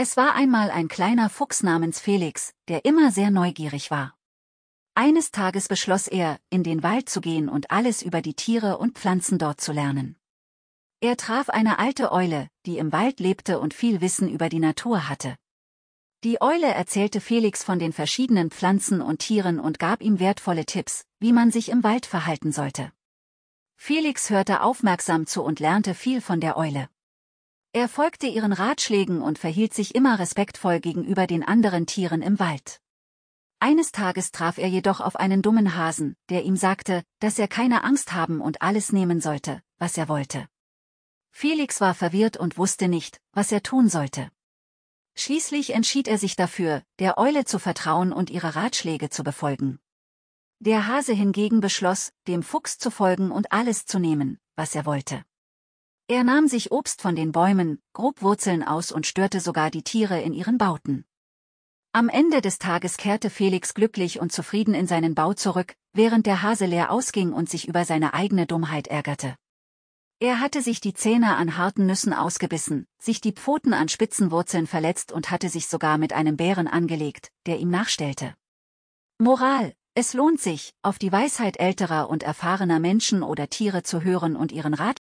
Es war einmal ein kleiner Fuchs namens Felix, der immer sehr neugierig war. Eines Tages beschloss er, in den Wald zu gehen und alles über die Tiere und Pflanzen dort zu lernen. Er traf eine alte Eule, die im Wald lebte und viel Wissen über die Natur hatte. Die Eule erzählte Felix von den verschiedenen Pflanzen und Tieren und gab ihm wertvolle Tipps, wie man sich im Wald verhalten sollte. Felix hörte aufmerksam zu und lernte viel von der Eule. Er folgte ihren Ratschlägen und verhielt sich immer respektvoll gegenüber den anderen Tieren im Wald. Eines Tages traf er jedoch auf einen dummen Hasen, der ihm sagte, dass er keine Angst haben und alles nehmen sollte, was er wollte. Felix war verwirrt und wusste nicht, was er tun sollte. Schließlich entschied er sich dafür, der Eule zu vertrauen und ihre Ratschläge zu befolgen. Der Hase hingegen beschloss, dem Fuchs zu folgen und alles zu nehmen, was er wollte. Er nahm sich Obst von den Bäumen, grob Wurzeln aus und störte sogar die Tiere in ihren Bauten. Am Ende des Tages kehrte Felix glücklich und zufrieden in seinen Bau zurück, während der Hase leer ausging und sich über seine eigene Dummheit ärgerte. Er hatte sich die Zähne an harten Nüssen ausgebissen, sich die Pfoten an spitzen Wurzeln verletzt und hatte sich sogar mit einem Bären angelegt, der ihm nachstellte. Moral, es lohnt sich, auf die Weisheit älterer und erfahrener Menschen oder Tiere zu hören und ihren Rat